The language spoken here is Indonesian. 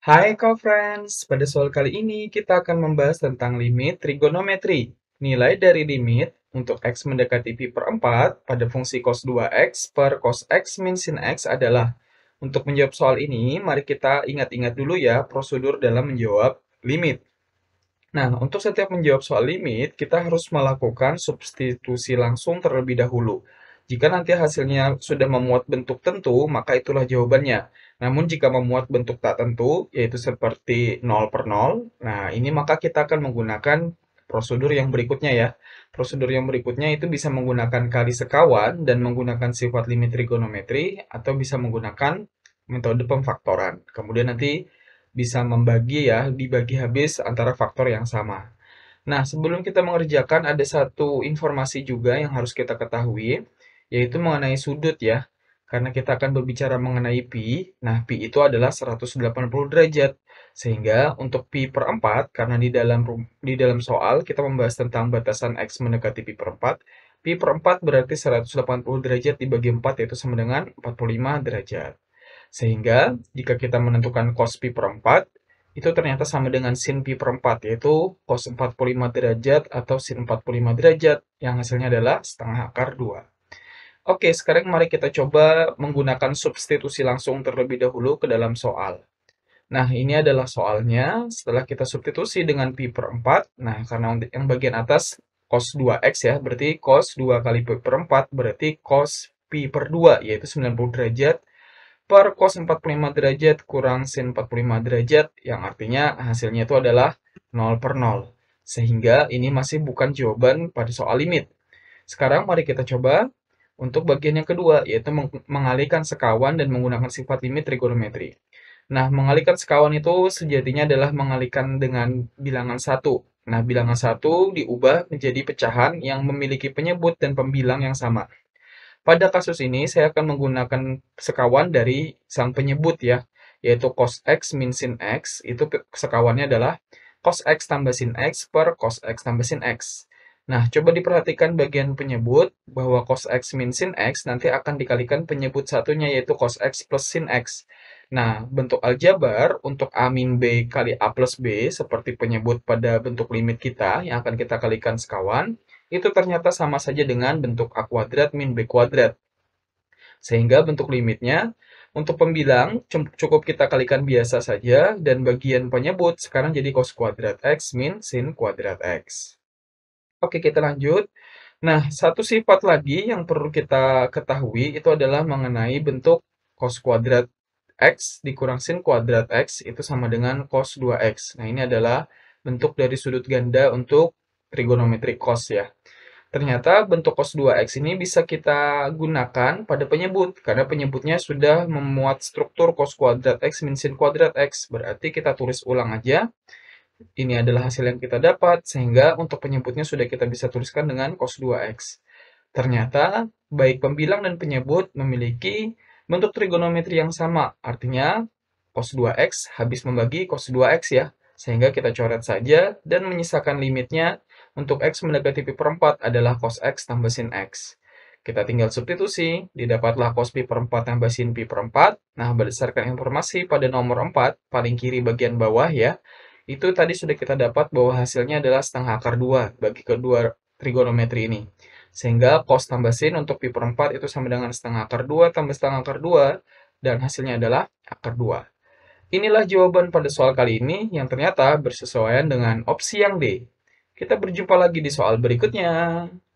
Hai co-friends, pada soal kali ini kita akan membahas tentang limit trigonometri. Nilai dari limit untuk x mendekati pi per 4 pada fungsi cos 2x per cos x min sin x adalah. Untuk menjawab soal ini, mari kita ingat-ingat dulu ya prosedur dalam menjawab limit. Nah, untuk setiap menjawab soal limit, kita harus melakukan substitusi langsung terlebih dahulu. Jika nanti hasilnya sudah memuat bentuk tentu, maka itulah jawabannya. Namun jika memuat bentuk tak tentu, yaitu seperti 0 per 0, nah ini maka kita akan menggunakan prosedur yang berikutnya ya. Prosedur yang berikutnya itu bisa menggunakan kali sekawan dan menggunakan sifat limit trigonometri atau bisa menggunakan metode pemfaktoran. Kemudian nanti bisa membagi ya, dibagi habis antara faktor yang sama. Nah, sebelum kita mengerjakan ada satu informasi juga yang harus kita ketahui, yaitu mengenai sudut ya. Karena kita akan berbicara mengenai pi, nah pi itu adalah 180 derajat. Sehingga untuk pi per 4, karena di dalam di dalam soal kita membahas tentang batasan x mendekati pi per 4, pi per 4 berarti 180 derajat dibagi 4 yaitu sama dengan 45 derajat. Sehingga jika kita menentukan cos pi per 4, itu ternyata sama dengan sin pi per 4, yaitu cos 45 derajat atau sin 45 derajat, yang hasilnya adalah setengah akar 2. Oke, sekarang mari kita coba menggunakan substitusi langsung terlebih dahulu ke dalam soal. Nah, ini adalah soalnya setelah kita substitusi dengan Pi per 4. Nah, karena yang bagian atas cos 2x ya, berarti cos 2 kali Pi per 4 berarti cos Pi per 2, yaitu 90 derajat per cos 45 derajat kurang sin 45 derajat, yang artinya hasilnya itu adalah 0 per 0. Sehingga ini masih bukan jawaban pada soal limit. Sekarang mari kita coba untuk bagian yang kedua, yaitu mengalihkan sekawan dan menggunakan sifat limit trigonometri. Nah, mengalihkan sekawan itu sejatinya adalah mengalihkan dengan bilangan satu. Nah, bilangan satu diubah menjadi pecahan yang memiliki penyebut dan pembilang yang sama. Pada kasus ini, saya akan menggunakan sekawan dari sang penyebut ya, yaitu cos x min sin x, itu sekawannya adalah cos x tambah sin x per cos x tambah sin x. Nah, coba diperhatikan bagian penyebut bahwa cos x min sin x nanti akan dikalikan penyebut satunya yaitu cos x plus sin x. Nah, bentuk aljabar untuk A min B kali A plus B seperti penyebut pada bentuk limit kita yang akan kita kalikan sekawan, itu ternyata sama saja dengan bentuk A kuadrat min B kuadrat. Sehingga bentuk limitnya untuk pembilang cukup kita kalikan biasa saja dan bagian penyebut sekarang jadi cos kuadrat x min sin kuadrat x. Oke, kita lanjut. Nah, satu sifat lagi yang perlu kita ketahui itu adalah mengenai bentuk cos kuadrat X dikurang sin kuadrat X itu sama dengan cos 2X. Nah, ini adalah bentuk dari sudut ganda untuk trigonometri cos ya. Ternyata bentuk cos 2X ini bisa kita gunakan pada penyebut, karena penyebutnya sudah memuat struktur cos kuadrat X min sin kuadrat X. Berarti kita tulis ulang aja. Ini adalah hasil yang kita dapat, sehingga untuk penyebutnya sudah kita bisa tuliskan dengan cos 2x. Ternyata, baik pembilang dan penyebut memiliki bentuk trigonometri yang sama, artinya cos 2x habis membagi cos 2x ya, sehingga kita coret saja dan menyisakan limitnya untuk x mendekati pi perempat adalah cos x tambah sin x. Kita tinggal substitusi, didapatlah cos pi perempat tambah sin pi perempat. Nah, berdasarkan informasi pada nomor 4, paling kiri bagian bawah ya, itu tadi sudah kita dapat bahwa hasilnya adalah setengah akar 2 bagi kedua trigonometri ini. Sehingga cos tambah sin untuk pi per 4 itu sama dengan setengah akar 2 tambah setengah akar 2 dan hasilnya adalah akar 2. Inilah jawaban pada soal kali ini yang ternyata bersesuaian dengan opsi yang D. Kita berjumpa lagi di soal berikutnya.